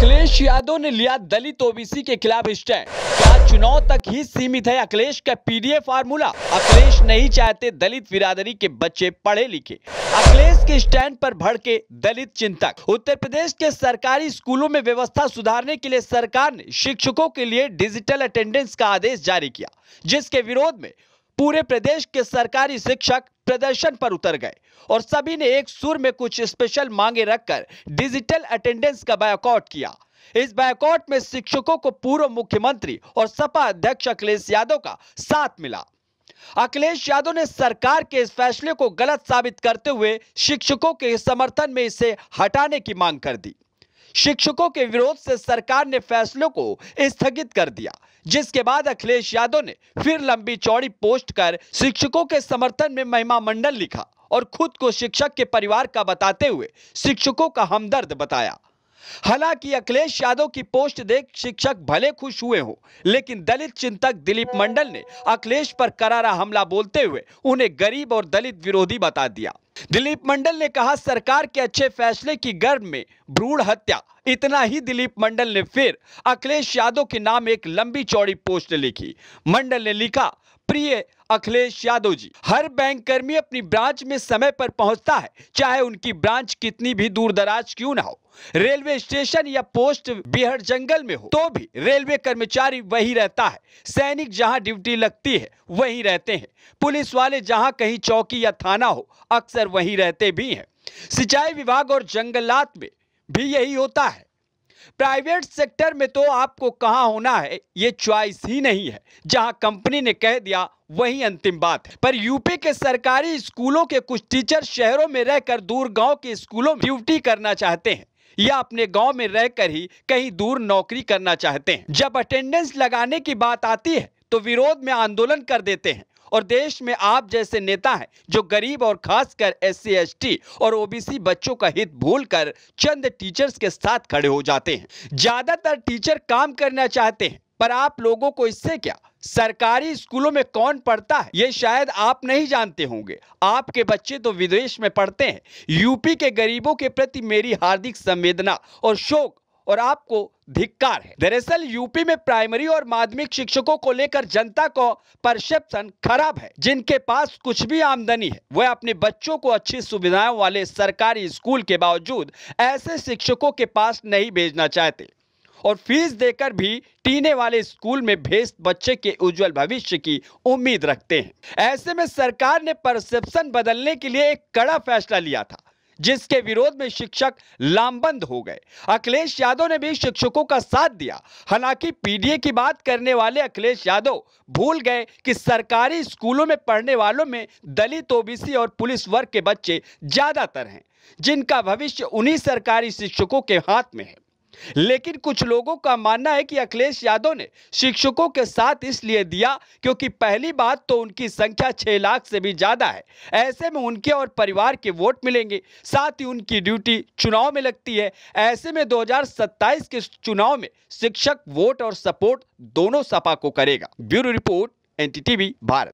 अखिलेश यादव ने लिया दलित ओबीसी के खिलाफ स्टैंड क्या चुनाव तक ही सीमित है अखिलेश का पीडीए फार्मूला अखिलेश नहीं चाहते दलित बिरादरी के बच्चे पढ़े लिखे अखिलेश के स्टैंड पर भड़के दलित चिंतक उत्तर प्रदेश के सरकारी स्कूलों में व्यवस्था सुधारने के लिए सरकार ने शिक्षकों के लिए डिजिटल अटेंडेंस का आदेश जारी किया जिसके विरोध में पूरे प्रदेश के सरकारी शिक्षक प्रदर्शन पर उतर गए और सभी ने एक सुर में कुछ स्पेशल मांगे रखकर डिजिटल अटेंडेंस का बायकॉट किया इस बायकॉट में शिक्षकों को पूर्व मुख्यमंत्री और सपा अध्यक्ष अखिलेश यादव का साथ मिला अखिलेश यादव ने सरकार के इस फैसले को गलत साबित करते हुए शिक्षकों के समर्थन में इसे हटाने की मांग कर दी शिक्षकों के विरोध से सरकार ने फैसलों को स्थगित कर दिया जिसके बाद अखिलेश यादव ने फिर लंबी चौड़ी पोस्ट कर शिक्षकों के समर्थन में महिमा मंडल लिखा और खुद को शिक्षक के परिवार का बताते हुए शिक्षकों का हमदर्द बताया हालांकि अखिलेश यादव की पोस्ट देख शिक्षक भले खुश हुए हो लेकिन दलित चिंतक दिलीप मंडल ने अखिलेश पर करारा हमला बोलते हुए उन्हें गरीब और दलित विरोधी बता दिया दिलीप मंडल ने कहा सरकार के अच्छे फैसले की गर्भ में भ्रूण हत्या इतना ही दिलीप मंडल ने फिर अखिलेश यादव के नाम एक लंबी चौड़ी पोस्ट लिखी मंडल ने लिखा प्रिय अखिलेश यादव जी हर बैंक कर्मी अपनी ब्रांच में समय पर पहुंचता है चाहे उनकी ब्रांच कितनी भी दूर दराज क्यों ना हो रेलवे स्टेशन या पोस्ट बिहार जंगल में हो तो भी रेलवे कर्मचारी वही रहता है सैनिक जहां ड्यूटी लगती है वही रहते हैं पुलिस वाले जहां कहीं चौकी या थाना हो अक्सर वहीं रहते भी हैं सिंचाई विभाग और जंगलात में भी यही होता है प्राइवेट सेक्टर में तो आपको कहाँ होना है ये च्वाइस ही नहीं है जहां कंपनी ने कह दिया वही अंतिम बात है पर यूपी के सरकारी स्कूलों के कुछ टीचर शहरों में रहकर दूर गांव के स्कूलों में ड्यूटी करना चाहते हैं या अपने गांव में रहकर ही कहीं दूर नौकरी करना चाहते हैं जब अटेंडेंस लगाने की बात आती है तो विरोध में आंदोलन कर देते हैं और देश में आप जैसे नेता हैं जो गरीब और खासकर एस सी और ओबीसी बच्चों का हित भूलकर चंद टीचर्स के साथ खड़े हो जाते हैं ज्यादातर टीचर काम करना चाहते हैं पर आप लोगों को इससे क्या सरकारी स्कूलों में कौन पढ़ता है ये शायद आप नहीं जानते होंगे आपके बच्चे तो विदेश में पढ़ते हैं यूपी के गरीबों के प्रति मेरी हार्दिक संवेदना और शोक और आपको धिक्कार है दरअसल यूपी में प्राइमरी और माध्यमिक शिक्षकों को लेकर जनता को परसेप्शन खराब है जिनके पास कुछ भी आमदनी है वह अपने बच्चों को अच्छी सुविधाओं वाले सरकारी स्कूल के बावजूद ऐसे शिक्षकों के पास नहीं भेजना चाहते और फीस देकर भी टीने वाले स्कूल में भेज बच्चे के उज्जवल भविष्य की उम्मीद रखते हैं ऐसे में सरकार ने परसेप्शन बदलने के लिए एक कड़ा फैसला लिया था जिसके विरोध में शिक्षक लामबंद हो गए अखिलेश यादव ने भी शिक्षकों का साथ दिया हालांकि पीडीए की बात करने वाले अखिलेश यादव भूल गए कि सरकारी स्कूलों में पढ़ने वालों में दलित ओबीसी और पुलिस वर्ग के बच्चे ज्यादातर हैं जिनका भविष्य उन्हीं सरकारी शिक्षकों के हाथ में है लेकिन कुछ लोगों का मानना है कि अखिलेश यादव ने शिक्षकों के साथ इसलिए दिया क्योंकि पहली बात तो उनकी संख्या छह लाख से भी ज्यादा है ऐसे में उनके और परिवार के वोट मिलेंगे साथ ही उनकी ड्यूटी चुनाव में लगती है ऐसे में 2027 के चुनाव में शिक्षक वोट और सपोर्ट दोनों सपा को करेगा ब्यूरो रिपोर्ट एनटीटीवी भारत